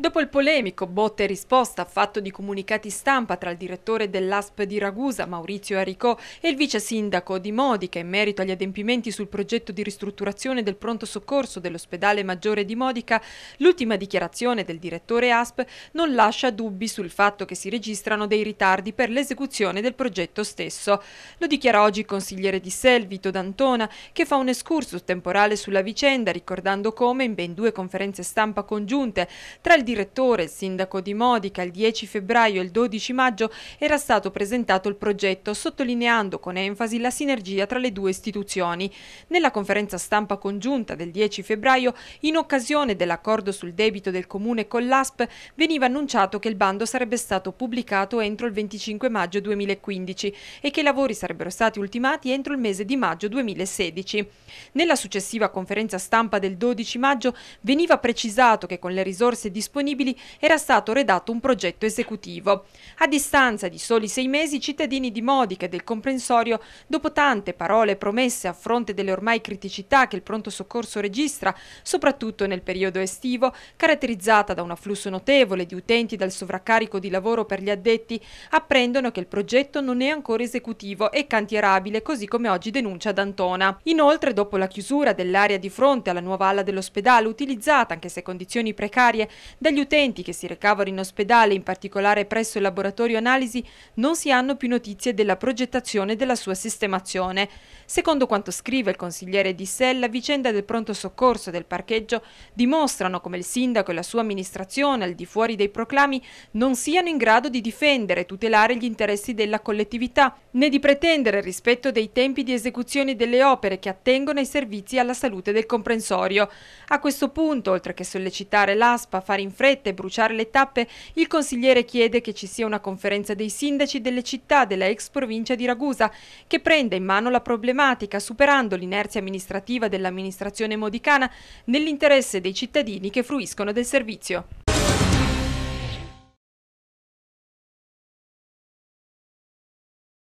Dopo il polemico botte e risposta fatto di comunicati stampa tra il direttore dell'ASP di Ragusa, Maurizio Aricò, e il vice sindaco di Modica in merito agli adempimenti sul progetto di ristrutturazione del pronto soccorso dell'ospedale maggiore di Modica, l'ultima dichiarazione del direttore ASP non lascia dubbi sul fatto che si registrano dei ritardi per l'esecuzione del progetto stesso. Lo dichiara oggi il consigliere di Selvito D'Antona, che fa un escursus temporale sulla vicenda, ricordando come in ben due conferenze stampa congiunte tra il direttore, il sindaco di Modica, il 10 febbraio e il 12 maggio era stato presentato il progetto, sottolineando con enfasi la sinergia tra le due istituzioni. Nella conferenza stampa congiunta del 10 febbraio, in occasione dell'accordo sul debito del comune con l'ASP, veniva annunciato che il bando sarebbe stato pubblicato entro il 25 maggio 2015 e che i lavori sarebbero stati ultimati entro il mese di maggio 2016. Nella successiva conferenza stampa del 12 maggio veniva precisato che con le risorse disponibili disponibili era stato redatto un progetto esecutivo. A distanza di soli sei mesi i cittadini di Modica e del comprensorio, dopo tante parole promesse a fronte delle ormai criticità che il pronto soccorso registra, soprattutto nel periodo estivo, caratterizzata da un afflusso notevole di utenti dal sovraccarico di lavoro per gli addetti, apprendono che il progetto non è ancora esecutivo e cantierabile, così come oggi denuncia D'Antona. Inoltre, dopo la chiusura dell'area di fronte alla nuova ala dell'ospedale, utilizzata anche se condizioni precarie, da dagli utenti che si recavano in ospedale, in particolare presso il laboratorio analisi, non si hanno più notizie della progettazione della sua sistemazione. Secondo quanto scrive il consigliere di Sella, vicenda del pronto soccorso del parcheggio dimostrano come il sindaco e la sua amministrazione, al di fuori dei proclami, non siano in grado di difendere e tutelare gli interessi della collettività, né di pretendere il rispetto dei tempi di esecuzione delle opere che attengono ai servizi alla salute del comprensorio. A questo punto, oltre che sollecitare l'ASPA a fare in fretta e bruciare le tappe, il consigliere chiede che ci sia una conferenza dei sindaci delle città della ex provincia di Ragusa che prenda in mano la problematica superando l'inerzia amministrativa dell'amministrazione modicana nell'interesse dei cittadini che fruiscono del servizio.